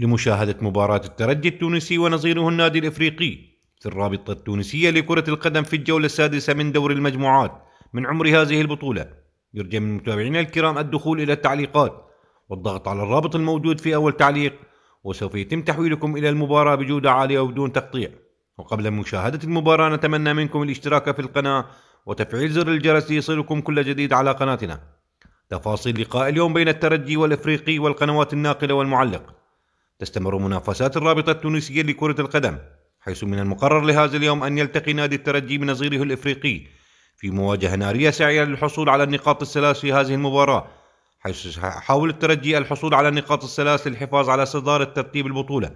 لمشاهدة مباراة الترجي التونسي ونظيره النادي الإفريقي في الرابطة التونسية لكرة القدم في الجولة السادسة من دور المجموعات من عمر هذه البطولة يرجى من متابعينا الكرام الدخول إلى التعليقات والضغط على الرابط الموجود في أول تعليق وسوف يتم تحويلكم إلى المباراة بجودة عالية وبدون تقطيع وقبل مشاهدة المباراة نتمنى منكم الاشتراك في القناة وتفعيل زر الجرس ليصلكم كل جديد على قناتنا تفاصيل لقاء اليوم بين الترجي والإفريقي والقنوات الناقلة والمعلق تستمر منافسات الرابطة التونسية لكرة القدم حيث من المقرر لهذا اليوم أن يلتقي نادي الترجي بنظيره الإفريقي في مواجهة نارية سعية للحصول على النقاط الثلاث في هذه المباراة حيث يحاول الترجي الحصول على النقاط الثلاث للحفاظ على صدارة ترتيب البطولة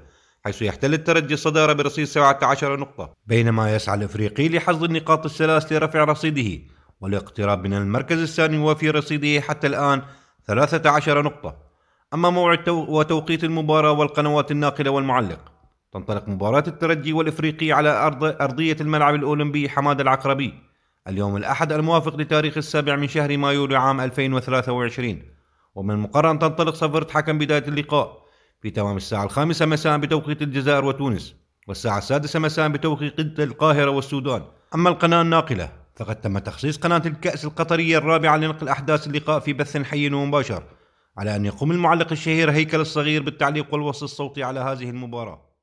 حيث يحتل الترجي الصدارة برصيد 17 نقطة بينما يسعى الإفريقي لحصد النقاط الثلاث لرفع رصيده والاقتراب من المركز الثاني وفي رصيده حتى الآن 13 نقطة أما موعد وتوقيت المباراة والقنوات الناقلة والمعلق تنطلق مباراة الترجي والإفريقي على أرض أرضية الملعب الأولمبي حماد العقربي اليوم الأحد الموافق لتاريخ السابع من شهر مايو لعام 2023 ومن المقرر أن تنطلق صفرة حكم بداية اللقاء في تمام الساعة الخامسة مساء بتوقيت الجزائر وتونس والساعة السادسة مساء بتوقيت القاهرة والسودان أما القناة الناقلة فقد تم تخصيص قناة الكأس القطرية الرابعة لنقل أحداث اللقاء في بث حي ومباشر على أن يقوم المعلق الشهير هيكل الصغير بالتعليق والوصف الصوتي على هذه المباراة